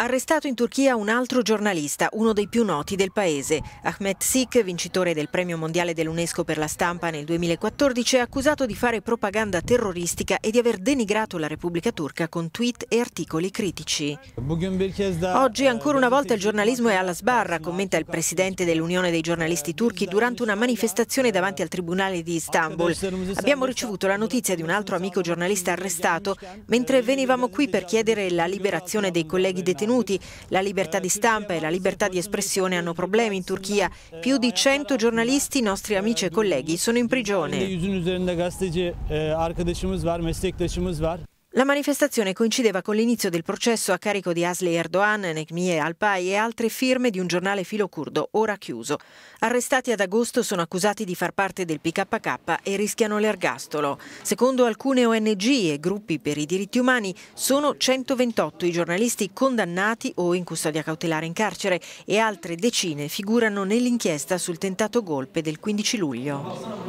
Arrestato in Turchia un altro giornalista, uno dei più noti del paese. Ahmet Sik, vincitore del premio mondiale dell'UNESCO per la stampa nel 2014, è accusato di fare propaganda terroristica e di aver denigrato la Repubblica Turca con tweet e articoli critici. Oggi ancora una volta il giornalismo è alla sbarra, commenta il presidente dell'Unione dei giornalisti turchi durante una manifestazione davanti al tribunale di Istanbul. Abbiamo ricevuto la notizia di un altro amico giornalista arrestato mentre venivamo qui per chiedere la liberazione dei colleghi detenuti detenuti. La libertà di stampa e la libertà di espressione hanno problemi in Turchia. Più di 100 giornalisti, nostri amici e colleghi, sono in prigione. La manifestazione coincideva con l'inizio del processo a carico di Asli Erdogan, Negmie Alpay e altre firme di un giornale filo curdo, ora chiuso. Arrestati ad agosto sono accusati di far parte del PKK e rischiano l'ergastolo. Secondo alcune ONG e gruppi per i diritti umani sono 128 i giornalisti condannati o in custodia cautelare in carcere e altre decine figurano nell'inchiesta sul tentato golpe del 15 luglio.